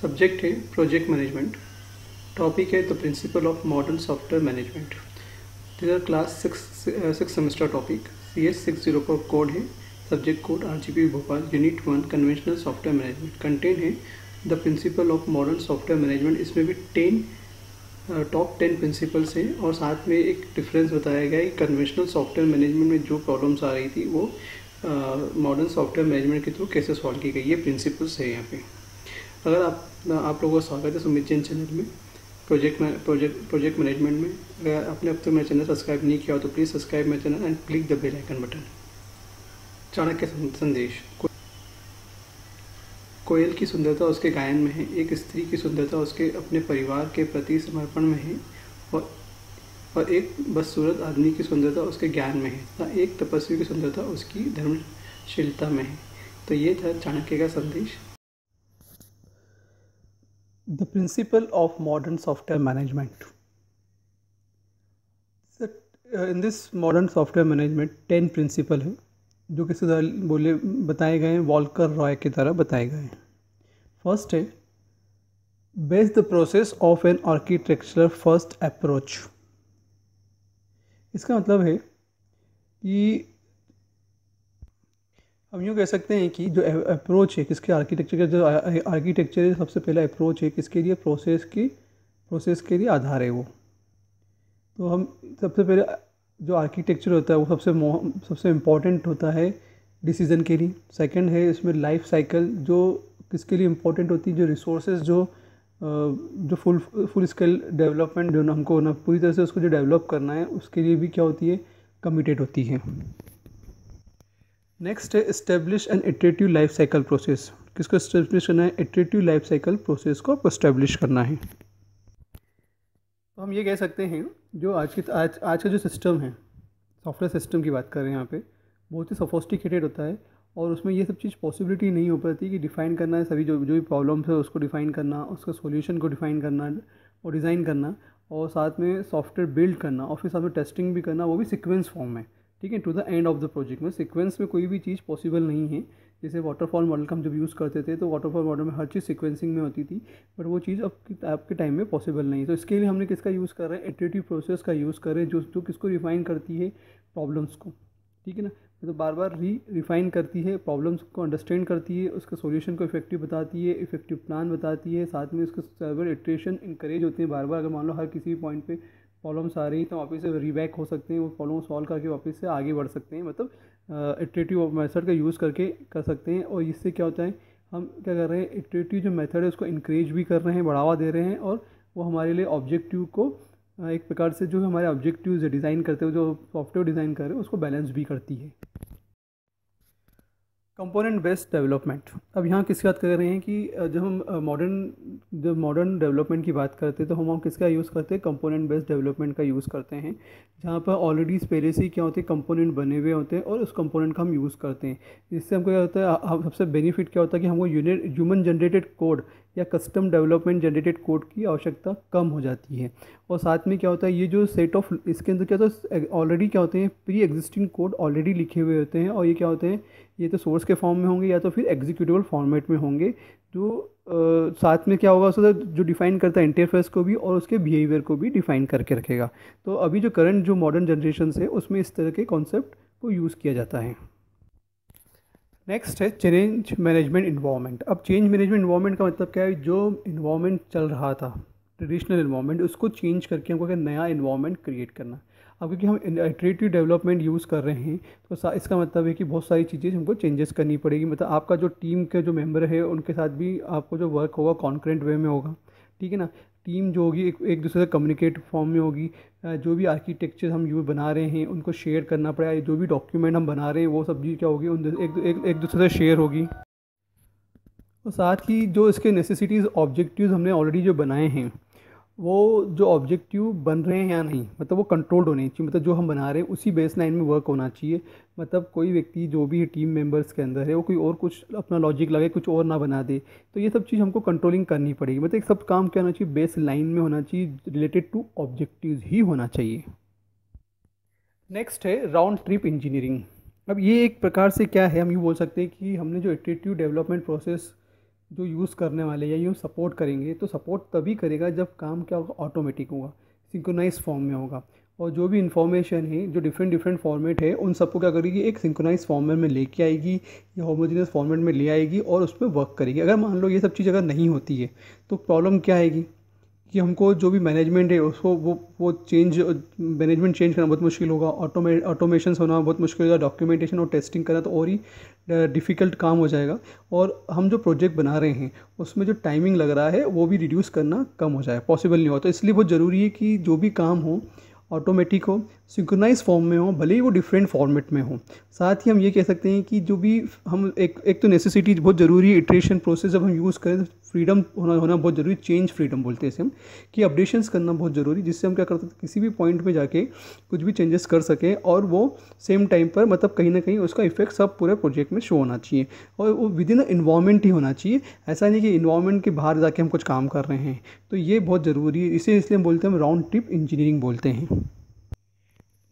Subject uh, है project management topic है the principle of modern software management this class six six semester topic C S six zero का code है subject code R G P Bhopal unit one conventional software management content है the principle of modern software management इसमें भी ten top ten principles हैं और साथ में एक डिफरेंस बताया गया है कि कन्वेंशनल सॉफ्टवेयर मैनेजमेंट में जो प्रॉब्लम्स आ रही थी वो मॉडर्न सॉफ्टवेयर मैनेजमेंट के थ्रू कैसे सॉल्व की गई ये प्रिंसिपल्स है यहाँ पे अगर आप आप लोगों का स्वागत है सुमित जैन चैनल में प्रोजेक्ट प्रोजेक्ट प्रोजेक्ट मैनेजमेंट में अगर आपने अब तक तो मेरा चैनल सब्सक्राइब नहीं किया हो तो please subscribe my channel and click the bell icon button Chanakya संदेश कोयल की सुंदरता उसके गायन में है एक स्त्री की सुंदरता उसके अपने परिवार के प्रति समर्पण में है और और एक बदसूरत आदमी की सुंदरता उसके ज्ञान में है तथा एक तपस्वी की सुंदरता उसकी धर्मशीलता में है तो ये था चाणक्य का संदेश The principle of modern software management. In this modern software management ten principle है जो कि सुधार बोले बताए गए हैं वॉलकर रॉय की तरह बताए गए हैं फर्स्ट है base the process of an architecture first approach इसका मतलब है कि हम यूँ कह सकते हैं कि जो अप्रोच है किसके आर्किटेक्चर का जो आर्किटेक्चर सबसे पहला अप्रोच है किसके लिए प्रोसेस की प्रोसेस के लिए आधार है वो तो हम सबसे पहले जो आर्किटेक्चर होता है वो सबसे सबसे इम्पॉर्टेंट होता है डिसीज़न के लिए सेकंड है इसमें लाइफ साइकिल जो किसके लिए इम्पोर्टेंट होती है जो रिसोर्सेज जो जो फुल फुल स्केल डेवलपमेंट जो ना हमको ना पूरी तरह से उसको जो डेवलप करना है उसके लिए भी क्या होती है कमिटेड होती है नेक्स्ट है establish an iterative life cycle process किसको इस्टेब्लिश करना है इटरेटिव लाइफ साइकिल प्रोसेस को आपको इस्टेब्लिश करना है तो हम ये कह सकते हैं जो आज की आज आज का जो सिस्टम है सॉफ्टवेयर सिस्टम की बात कर रहे हैं यहाँ पे बहुत ही सोफोस्टिकेटेड होता है और उसमें ये सब चीज़ पॉसिबिलिटी नहीं हो पाती कि डिफ़ाइन करना है सभी जो जो भी प्रॉब्लम्स है उसको डिफ़ाइन करना उसका सोल्यूशन को डिफ़ाइन करना और डिज़ाइन करना और साथ में सॉफ्टवेयर बिल्ड करना और फिर साथ में टेस्टिंग भी करना वो भी सिक्वेंस फॉर्म में ठीक है to the end of the project में सिक्वेंस में कोई भी चीज़ पॉसिबल नहीं है जैसे वाटरफॉल मॉडल का हम जब यूज़ करते थे तो वाटरफॉल मॉडल में हर चीज़ सिक्वेंसिंग में होती थी बट वो चीज़ अब आपके टाइम में पॉसिबल नहीं है तो इसके लिए हमने किसका यूज़ कर रहे हैं एटेटिव प्रोसेस का यूज़ कर रहे हैं जो जो किसको रिफाइन करती है प्रॉब्लम्स को ठीक है ना तो बार बार री रिफाइन करती है प्रॉब्लम्स को अंडरस्टैंड करती है उसके सोल्यूशन को इफेक्टिव बताती है इफेक्टिव प्लान बताती है साथ में उसके सर्वर एट्रेशन इंकरेज होते हैं बार बार अगर मान लो हर किसी भी पॉइंट पर प्रॉब्लम्स आ रही तो वापस से रीबैक हो सकते हैं वो प्रॉब्लम सॉल्व करके वापस से आगे बढ़ सकते हैं मतलब इटरेटिव मेथड का यूज़ करके कर सकते हैं और इससे क्या होता है हम क्या कर रहे हैं इटरेटिव जो मेथड है उसको इंक्रेज भी कर रहे हैं बढ़ावा दे रहे हैं और वो हमारे लिए ऑब्जेक्टिव को एक प्रकार से जो हमारे ऑब्जेक्टिव डिज़ाइन करते हैं जो सॉफ्टवेयर डिज़ाइन कर रहे हैं उसको बैलेंस भी करती है कंपोनेंट बेस्ड डेवलपमेंट अब यहाँ किस बात कर रहे हैं कि जब हम मॉडर्न जब मॉडर्न डेवलपमेंट की बात करते हैं तो हम हम किसका यूज़ करते हैं कंपोनेंट बेस्ड डेवलपमेंट का यूज़ करते हैं जहाँ पर ऑलरेडी पहले से ही क्या होते हैं कंपोनेंट बने हुए होते हैं और उस कंपोनेंट का हम यूज़ करते हैं जिससे हमको क्या होता है सबसे बेनिफिट क्या होता है कि हमको ह्यूमन जनरेटेड कोड या कस्टम डेवलपमेंट जनरेटेड कोड की आवश्यकता कम हो जाती है और साथ में क्या होता है ये जो सेट ऑफ इसके अंदर क्या होता है ऑलरेडी क्या होते हैं प्री एग्जिस्टिंग कोड ऑलरेडी लिखे हुए होते हैं और ये क्या होते हैं ये तो सोर्स के फॉर्म में होंगे या तो फिर एग्जीक्यूटिवल फॉर्मेट में होंगे जो तो, आ, साथ में क्या होगा उसका जो डिफ़ाइन करता है इंटरफेस को भी और उसके बिहेवियर को भी डिफ़ाइन करके रखेगा तो अभी जो करंट जो मॉडर्न जनरेशन है उसमें इस तरह के कॉन्सेप्ट को यूज़ किया जाता है नेक्स्ट है चेंज मैनेजमेंट इन्वामेंट अब चेंज मैनेजमेंट इन्वामेंट का मतलब क्या है जो इन्वामेंट चल रहा था ट्रेडिशनल इन्वामेंट उसको चेंज करके हमको नया इन्वामेंट क्रिएट करना अब क्योंकि हम इटरेटिव डेवलपमेंट यूज़ कर रहे हैं तो इसका मतलब है कि बहुत सारी चीज़ें हमको चेंजेस करनी पड़ेगी मतलब आपका जो टीम के जो मेम्बर है उनके साथ भी आपको जो वर्क होगा कॉन्क्रेंट वे में होगा ठीक है ना टीम जो होगी एक एक दूसरे से कम्युनिकेट फॉर्म में होगी जो भी आर्किटेक्चर हम यू बना रहे हैं उनको शेयर करना पड़ेगा जो भी डॉक्यूमेंट हम बना रहे हैं वो सब चीज़ क्या होगी उन एक, एक, एक दूसरे से शेयर होगी और साथ ही जो इसके नेसेसिटीज़ ऑब्जेक्टिव्स हमने ऑलरेडी जो बनाए हैं वो जो ऑब्जेक्टिव बन रहे हैं या नहीं मतलब वो कंट्रोल्ड होने चाहिए मतलब जो हम बना रहे हैं उसी बेस लाइन में वर्क होना चाहिए मतलब कोई व्यक्ति जो भी टीम मेंबर्स के अंदर है वो कोई और कुछ अपना लॉजिक लगे कुछ और ना बना दे तो ये सब चीज़ हमको कंट्रोलिंग करनी पड़ेगी मतलब एक सब काम क्या होना चाहिए बेस लाइन में होना चाहिए रिलेटेड टू ऑब्जेक्टिव ही होना चाहिए नेक्स्ट है राउंड ट्रिप इंजीनियरिंग अब ये एक प्रकार से क्या है हम ये बोल सकते हैं कि हमने जो एटीट्यूड डेवलपमेंट प्रोसेस जो यूज़ करने वाले या यूँ सपोर्ट करेंगे तो सपोर्ट तभी करेगा जब काम क्या होगा ऑटोमेटिक होगा सिंक्रोनाइज फॉर्म में होगा और जो भी इन्फॉर्मेशन है जो डिफरेंट डिफरेंट फॉर्मेट है उन सबको क्या करेगी एक सिंक्रोनाइज फॉर्मेट में लेके आएगी या होमोजीनियस फॉर्मेट में ले आएगी और उस पर वर्क करेगी अगर मान लो ये सब चीज़ अगर नहीं होती है तो प्रॉब्लम क्या आएगी कि हमको जो भी मैनेजमेंट है उसको वो वो चेंज मैनेजमेंट चेंज करना बहुत मुश्किल होगा ऑटोमे ऑटोमेशन होना बहुत मुश्किल होगा डॉक्यूमेंटेशन और टेस्टिंग करना तो और ही डिफ़िकल्ट काम हो जाएगा और हम जो प्रोजेक्ट बना रहे हैं उसमें जो टाइमिंग लग रहा है वो भी रिड्यूस करना कम हो जाए पॉसिबल नहीं हो तो इसलिए बहुत ज़रूरी है कि जो भी काम हो ऑटोमेटिक हो सिंक्रोनाइज फॉर्म में हो भले ही वो डिफरेंट फॉर्मेट में हो साथ ही हम ये कह सकते हैं कि जो भी हम एक एक तो नेसेसिटी बहुत ज़रूरी है इटरेशन प्रोसेस जब हम यूज़ करें फ्रीडम होना होना बहुत ज़रूरी चेंज फ्रीडम बोलते हैं इसे हम कि अपडेशंस करना बहुत ज़रूरी जिससे हम क्या करते हैं किसी भी पॉइंट में जाके कुछ भी चेंजेस कर सकें और वो सेम टाइम पर मतलब कहीं ना कहीं उसका इफेक्ट सब पूरे प्रोजेक्ट में शो होना चाहिए और वो विद इन इन्वायरमेंट ही होना चाहिए ऐसा नहीं कि इन्वायरमेंट के बाहर जाके हम कुछ काम कर रहे हैं तो ये बहुत ज़रूरी है इसे इसलिए हम बोलते हैं हम राउंड ट्रिप इंजीनियरिंग बोलते हैं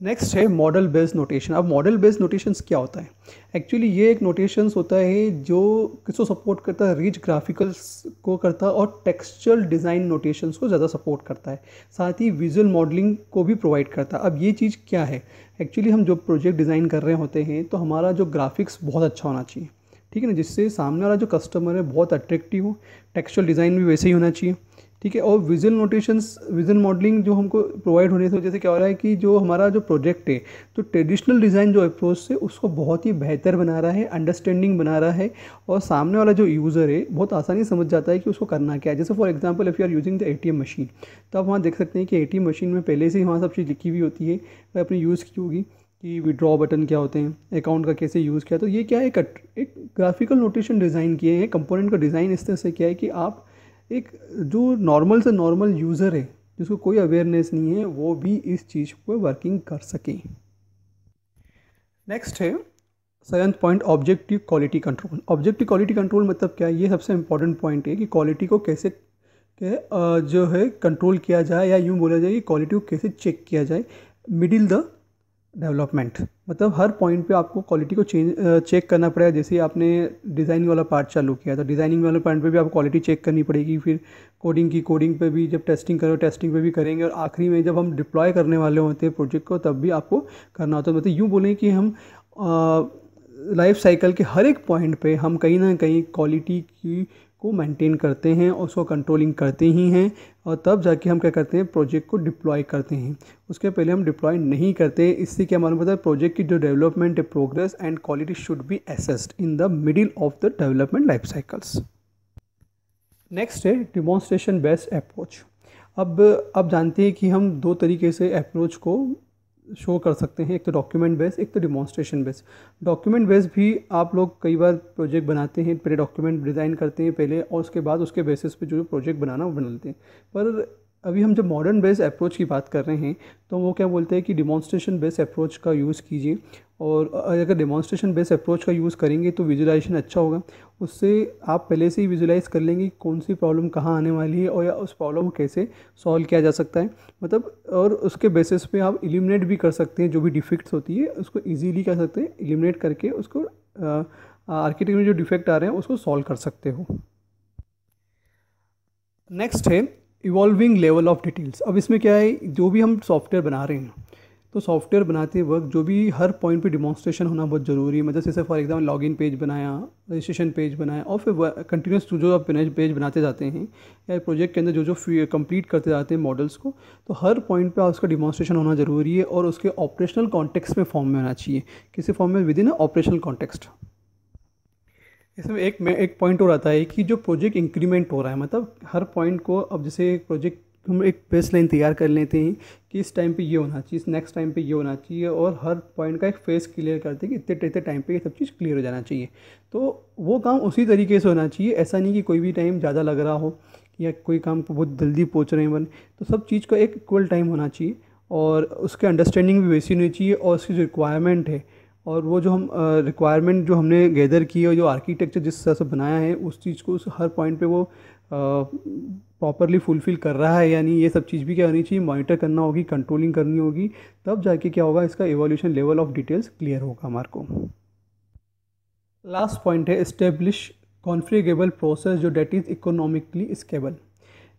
नेक्स्ट है मॉडल बेस्ड नोटेशन अब मॉडल बेस्ड नोटेशंस क्या होता है एक्चुअली ये एक नोटेशंस होता है जो किसको सपोर्ट करता है रिच ग्राफिकल्स को करता है और टेक्सचुअल डिज़ाइन नोटेशंस को ज़्यादा सपोर्ट करता है साथ ही विजुअल मॉडलिंग को भी प्रोवाइड करता है अब ये चीज़ क्या है एक्चुअली हम जो प्रोजेक्ट डिज़ाइन कर रहे होते हैं तो हमारा जो ग्राफिक्स बहुत अच्छा होना चाहिए ठीक है ना जिससे सामने वाला जो कस्टमर है बहुत अट्रैक्टिव हो टेक्सचुअल डिज़ाइन भी वैसे ही होना चाहिए ठीक है और विजुअल नोटेशंस विजुअल मॉडलिंग जो हमको प्रोवाइड होने से वजह से क्या हो रहा है कि जो हमारा जो प्रोजेक्ट है तो ट्रेडिशनल डिज़ाइन जो अप्रोच से उसको बहुत ही बेहतर बना रहा है अंडरस्टैंडिंग बना रहा है और सामने वाला जो यूज़र है बहुत आसानी समझ जाता है कि उसको करना क्या है जैसे for example if you are using the A machine तो आप वहाँ देख सकते हैं कि ए मशीन में पहले से ही वहाँ सब चीज़ लिखी हुई होती है वह अपनी यूज़ की होगी कि विड्रॉ बटन क्या होते हैं अकाउंट का कैसे यूज़ किया तो ये क्या है एक, एक ग्राफिकल नोटेशन डिज़ाइन किए हैं कंपोनेंट का डिज़ाइन इस तरह से किया है कि आप एक जो नॉर्मल से नॉर्मल यूज़र है जिसको कोई अवेयरनेस नहीं है वो भी इस चीज़ को वर्किंग कर सके नेक्स्ट है seventh point objective quality control objective quality control मतलब क्या है ये सबसे इंपॉर्टेंट पॉइंट है कि क्वालिटी को कैसे के जो है कंट्रोल किया जाए या यूँ बोला जाए कि क्वालिटी को कैसे चेक किया जाए मिडिल द डेवलपमेंट मतलब हर पॉइंट पे आपको क्वालिटी को चेंज चेक करना पड़ेगा जैसे आपने डिज़ाइनिंग वाला पार्ट चालू किया तो डिज़ाइनिंग वाले पॉइंट पे भी आपको क्वालिटी चेक करनी पड़ेगी फिर कोडिंग की कोडिंग पे भी जब टेस्टिंग करो टेस्टिंग पे भी करेंगे और आखिरी में जब हम डिप्लॉय करने वाले होते हैं प्रोजेक्ट को तब भी आपको करना होता है मतलब यूँ बोलें कि हम लाइफ साइकिल के हर एक पॉइंट पे हम कहीं ना कहीं क्वालिटी की को मेंटेन करते हैं और उसको कंट्रोलिंग करते ही हैं और तब जाके हम क्या करते हैं प्रोजेक्ट को डिप्लॉय करते हैं उसके पहले हम डिप्लॉय नहीं करते इससे क्या मालूम पड़ता है प्रोजेक्ट की जो डेवलपमेंट है progress and quality should be assessed in the middle of the development life cycles next है डिमॉन्स्ट्रेशन बेस्ड अप्रोच अब अब जानते हैं कि हम दो तरीके से अप्रोच को शो कर सकते हैं एक तो डॉक्यूमेंट बेस एक तो डिमॉन्स्ट्रेशन बेस डॉक्यूमेंट बेस भी आप लोग कई बार प्रोजेक्ट बनाते हैं पहले डॉक्यूमेंट डिज़ाइन करते हैं पहले और उसके बाद उसके बेसिस पे जो प्रोजेक्ट बनाना वो बना लेते हैं पर अभी हम जब मॉडर्न बेस अप्रोच की बात कर रहे हैं तो वो क्या बोलते हैं कि डिमॉन्स्ट्रेशन बेस अप्रोच का यूज़ कीजिए और अगर डिमॉन्स्ट्रेशन बेस अप्रोच का यूज़ करेंगे तो विजुलाइजेशन अच्छा होगा उससे आप पहले से ही विजुलाइज कर लेंगे कौन सी प्रॉब्लम कहाँ आने वाली है और या उस प्रॉब्लम को कैसे सॉल्व किया जा सकता है मतलब और उसके बेसिस पे आप एलिमिनेट भी कर सकते हैं जो भी डिफेक्ट्स होती है उसको ईजीली कर सकते हैं एलिमिनेट करके उसको आर्किटेक्ट में जो डिफेक्ट आ रहे हैं उसको सॉल्व कर सकते हो नेक्स्ट है इवॉल्विंग लेवल ऑफ डिटेल्स अब इसमें क्या है जो भी हम सॉफ्टवेयर बना रहे हैं तो सॉफ्टवेयर बनाते वक्त जो भी हर पॉइंट पे डिमॉन्स्ट्रेशन होना बहुत ज़रूरी है मतलब जैसे for example log in page बनाया रजिस्ट्रेशन पेज बनाया और फिर कंटिन्यूस जो आप पेज बनाते जाते हैं या प्रोजेक्ट के अंदर जो जो कंप्लीट करते जाते हैं मॉडल्स को तो हर पॉइंट पे उसका डिमॉन्स्ट्रेशन होना ज़रूरी है और उसके ऑपरेशनल कॉन्टेक्स में फॉर्म में होना चाहिए किसी फॉर्म में विद इन ऑपरेशनल कॉन्टेक्स्ट इसमें एक में एक पॉइंट और आता है कि जो प्रोजेक्ट इंक्रीमेंट हो रहा है मतलब हर पॉइंट को अब जैसे एक प्रोजेक्ट हम एक बेस लाइन तैयार कर लेते हैं कि इस टाइम पे ये होना चाहिए इस नेक्स्ट टाइम पे ये होना चाहिए और हर पॉइंट का एक फेस क्लियर करते हैं कि इतने इतने टाइम पे ये सब चीज़ क्लियर हो जाना चाहिए तो वो काम उसी तरीके से होना चाहिए ऐसा नहीं कि कोई भी टाइम ज़्यादा लग रहा हो या कोई काम को बहुत जल्दी पहुँच रहे हैं बन तो सब चीज़ का एक इक्वल टाइम होना चाहिए और उसके अंडरस्टैंडिंग भी वैसी होनी चाहिए और उसकी जो रिक्वायरमेंट है और वो जो हम रिक्वायरमेंट जो हमने गैदर की है जो आर्किटेक्चर जिस तरह से बनाया है उस चीज़ को उस हर पॉइंट पे वो प्रॉपरली फुलफ़िल कर रहा है यानी ये सब चीज़ भी क्या होनी चाहिए मॉनिटर करना होगी कंट्रोलिंग करनी होगी तब जाके क्या होगा इसका evolution level of details clear होगा हमारे को लास्ट पॉइंट है इस्टेब्लिश कॉन्फ्रिगेबल प्रोसेस जो डेट इज़ इकोनॉमिकली स्केबल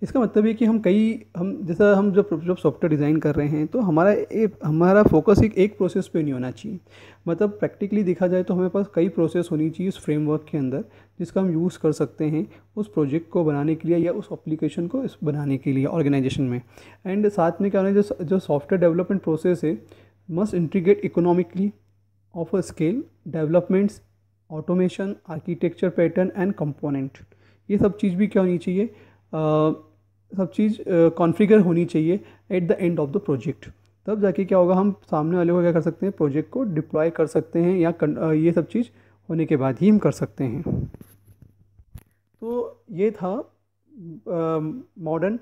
इसका मतलब ये कि हम कई हम जैसा हम जब जब सॉफ्टवेयर डिज़ाइन कर रहे हैं तो हमारा ए, हमारा फोकस एक एक प्रोसेस पे नहीं होना चाहिए मतलब प्रैक्टिकली देखा जाए तो हमारे पास कई प्रोसेस होनी चाहिए उस फ्रेमवर्क के अंदर जिसका हम यूज़ कर सकते हैं उस प्रोजेक्ट को बनाने के लिए या उस एप्लीकेशन को इस बनाने के लिए ऑर्गेनाइजेशन में एंड साथ में क्या होना जो जो सॉफ्टवेयर डेवलपमेंट प्रोसेस है must integrate economically of a scale developments automation architecture pattern and component ये सब चीज़ भी क्या होनी चाहिए सब चीज़ कॉन्फ़िगर होनी चाहिए at the end of the project तब जाके क्या होगा हम सामने वाले को क्या कर सकते हैं प्रोजेक्ट को डिप्लॉय कर सकते हैं या कर, ये सब चीज़ होने के बाद ही हम कर सकते हैं तो ये था modern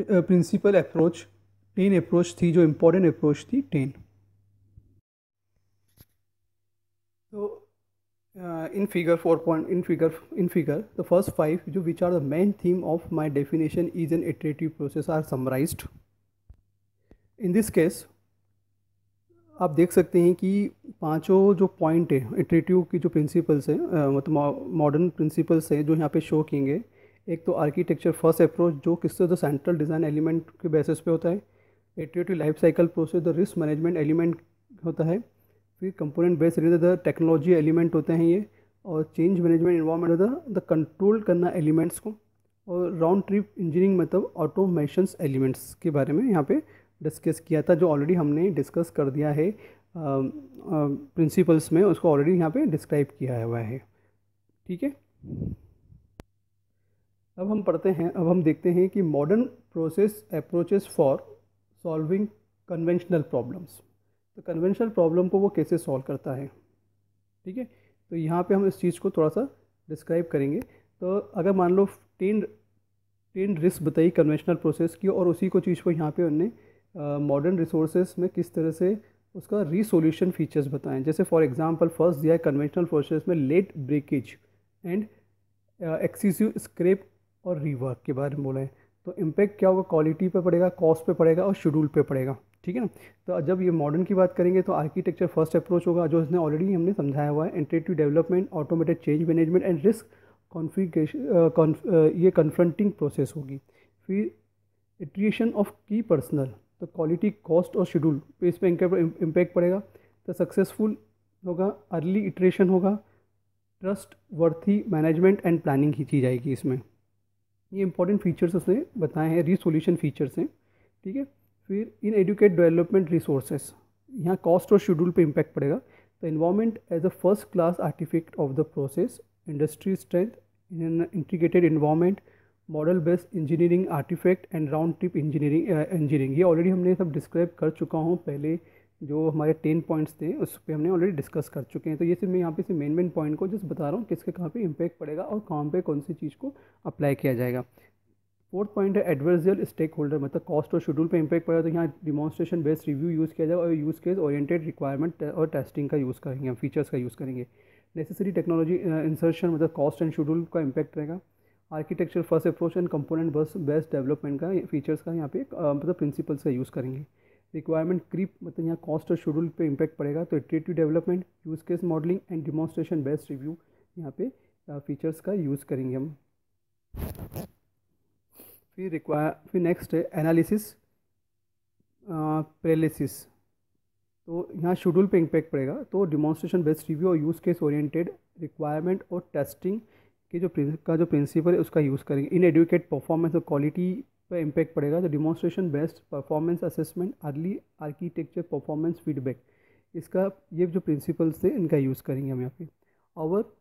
principle approach ten approach थी जो इम्पोर्टेंट अप्रोच थी टेन तो in figure four point in figure in figure the first five जो which are the main theme of my definition is an iterative process are summarize in this case आप देख सकते हैं कि पांचों जो पॉइंट है एट्रेटिव की जो प्रिंसिपल्स हैं मतलब मॉडर्न प्रिंसिपल्स हैं जो यहाँ पे शो किएंगे एक तो आर्किटेक्चर फर्स्ट अप्रोच जो किससे द सेंट्रल डिज़ाइन एलिमेंट के बेसिस पे होता है iterative life cycle process the risk management element होता है फिर component based related technology element होते हैं ये और चेंज मैनेजमेंट इन्वायरमेंट होता द कंट्रोल करना एलिमेंट्स को और राउंड ट्रिप इंजीनियरिंग मतलब ऑटोमेशंस एलिमेंट्स के बारे में यहाँ पे डिस्कस किया था जो ऑलरेडी हमने डिस्कस कर दिया है प्रिंसिपल्स में उसको ऑलरेडी यहाँ पे डिस्क्राइब किया हुआ है ठीक है अब हम पढ़ते हैं अब हम देखते हैं कि modern process approaches for solving conventional problems तो कन्वेंशनल प्रॉब्लम को वो कैसे सॉल्व करता है ठीक है तो यहाँ पे हम इस चीज़ को थोड़ा सा डिस्क्राइब करेंगे तो अगर मान लो टेन टेन रिस्क बताई कन्वेंशनल प्रोसेस की और उसी को चीज़ को यहाँ पे उनने मॉडर्न रिसोर्सेज में किस तरह से उसका रीसोल्यूशन फीचर्स बताएं जैसे फॉर एग्जांपल फर्स्ट दिया है कन्वेंशनल प्रोसेस में late breakage and excessive scrap और रीवर्क के बारे में बोला है तो इम्पैक्ट क्या होगा क्वालिटी पे पड़ेगा कॉस्ट पे पड़ेगा और शेड्यूल पे पड़ेगा ठीक है ना तो जब ये मॉडर्न की बात करेंगे तो आर्किटेक्चर फर्स्ट अप्रोच होगा जो इसने ऑलरेडी हमने समझाया हुआ है iterative development automated change management and risk configuration ये कन्फ्रंटिंग प्रोसेस होगी फिर इट्रिएशन ऑफ की पर्सनल तो क्वालिटी कॉस्ट और शेड्यूल पे इस पर इनका इम्पैक्ट पड़ेगा तो सक्सेसफुल होगा अर्ली इट्रेशन होगा trustworthy management and planning ही की जाएगी इसमें ये इंपॉर्टेंट फीचर्स उसने बताए हैं री सोल्यूशन फीचर्स हैं ठीक है फिर इन एडुकेट डेवलपमेंट रिसोर्सेस यहाँ कॉस्ट और शेड्यूल पे इम्पैक्ट पड़ेगा the environment as a first class artifact of the process industry strength in an integrated environment model based engineering artifact and round trip engineering engineering ये already हमने सब describe कर चुका हूँ पहले जो हमारे टेन पॉइंट्स थे उस पर हमने ऑलरेडी डिस्कस कर चुके हैं तो ये सिर्फ मैं यहाँ पे सिर्फ मेन मेन पॉइंट को जस्ट बता रहा हूँ किसके कहाँ पे इम्पैक्ट पड़ेगा और कहाँ पे कौन सी चीज़ को अप्लाई किया जाएगा फोर्थ पॉइंट है एडवर्जियल स्टेक होल्डर मतलब कॉस्ट और शेड्यूल पे इंपैक्ट पड़ा तो यहाँ डिमॉन्स्ट्रेशन बेस्ड रिव्यू यूज़ किया जाए और यूज़ केस ओरिएंटेड रिक्वायरमेंट और टेस्टिंग का यूज़ करेंगे फीचर्स का यूज़ करेंगे नेसेसरी टेक्नोलॉजी इंसर्शन मतलब कॉस्ट एंड शेड्यूल का इम्पैक्ट रहेगा architecture first approach and component बस बेस्ट डेवलपमेंट का फीचर्स का यहाँ पे uh, मतलब प्रिंसिपल्स का यूज़ करेंगे रिक्वायरमेंट क्रीप मतलब यहाँ कॉस्ट और शेड्यूल पे इम्पैक्ट पड़ेगा तो iterative development use case modeling and demonstration best review यहाँ पे फीचर्स uh, का यूज़ करेंगे हम फिर रिक्वायर फिर नेक्स्ट है एनालिसिस पेलिसिस तो यहाँ शेड्यूल पे इम्पैक्ट पड़ेगा तो डिमॉन्स्ट्रेशन बेस्ड रिव्यू और यूज़ केस ओरिएंटेड रिक्वायरमेंट और टेस्टिंग के जो का जो प्रिंसिपल है उसका यूज़ करेंगे इन एडुकेट परफॉर्मेंस और क्वालिटी पर इम्पैक्ट पड़ेगा तो demonstration based performance assessment early architecture performance feedback इसका ये जो प्रिंसिपल्स थे इनका यूज़ करेंगे हम यहाँ पे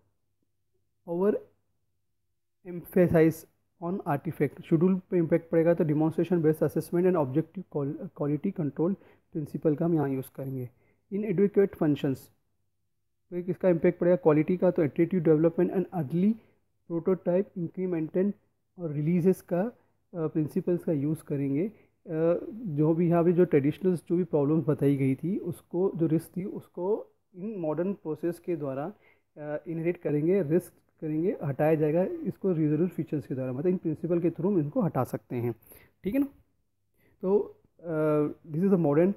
और एम्फेसाइज ऑन आर्टिफैक्ट शेड्यूल पे इम्पैक्ट पड़ेगा तो demonstration based assessment and objective quality control principle का हम यहाँ यूज़ करेंगे इन एडुकेट फंक्शंस तो एक इसका इम्पैक्ट पड़ेगा क्वालिटी का तो iterative development and early prototype incremented और रिलीजेस का प्रिंसिपल्स uh, का यूज़ करेंगे Uh, जो भी यहाँ पे जो ट्रेडिशनल जो भी प्रॉब्लम्स बताई गई थी उसको जो रिस्क थी उसको इन मॉडर्न प्रोसेस के द्वारा इनहेरिट uh, करेंगे रिस्क करेंगे हटाया जाएगा इसको रिजोल्यूट फीचर्स के द्वारा मतलब इन प्रिंसिपल के थ्रू हम इनको हटा सकते हैं ठीक है ना तो this is a modern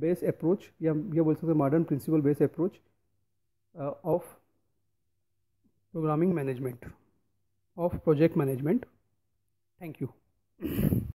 base approach या ये बोल सकते हैं modern principle base approach of programming management of project management thank you